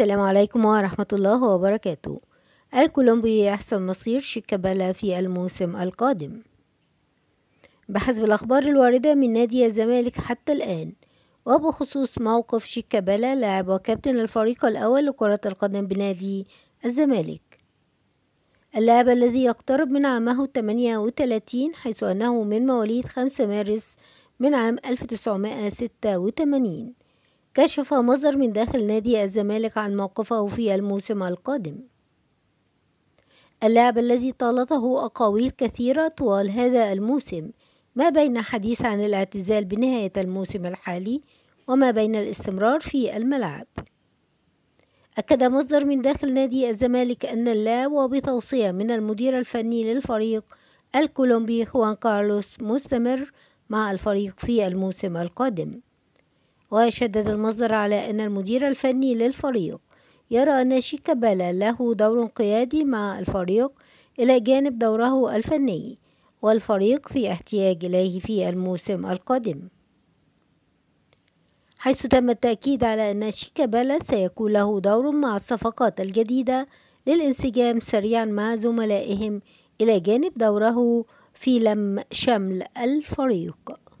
السلام عليكم ورحمة الله وبركاته الكولومبي يحسم مصير شيكابالا في الموسم القادم بحسب الأخبار الواردة من نادي الزمالك حتى الآن وبخصوص موقف شيكابالا لاعب وكابتن الفريق الأول لكرة القدم بنادي الزمالك اللاعب الذي يقترب من عامه 38 حيث أنه من مواليد 5 مارس من عام 1986 كشف مصدر من داخل نادي الزمالك عن موقفه في الموسم القادم اللاعب الذي طالته أقاويل كثيرة طوال هذا الموسم ما بين حديث عن الاعتزال بنهاية الموسم الحالي وما بين الاستمرار في الملعب أكد مصدر من داخل نادي الزمالك أن اللاعب وبتوصية من المدير الفني للفريق الكولومبي خوان كارلوس مستمر مع الفريق في الموسم القادم وشدد المصدر على أن المدير الفني للفريق يرى أن شيكابالا له دور قيادي مع الفريق إلى جانب دوره الفني والفريق في احتياج إليه في الموسم القادم حيث تم التأكيد على أن شيكابالا سيكون له دور مع الصفقات الجديدة للانسجام سريعا مع زملائهم إلى جانب دوره في لم شمل الفريق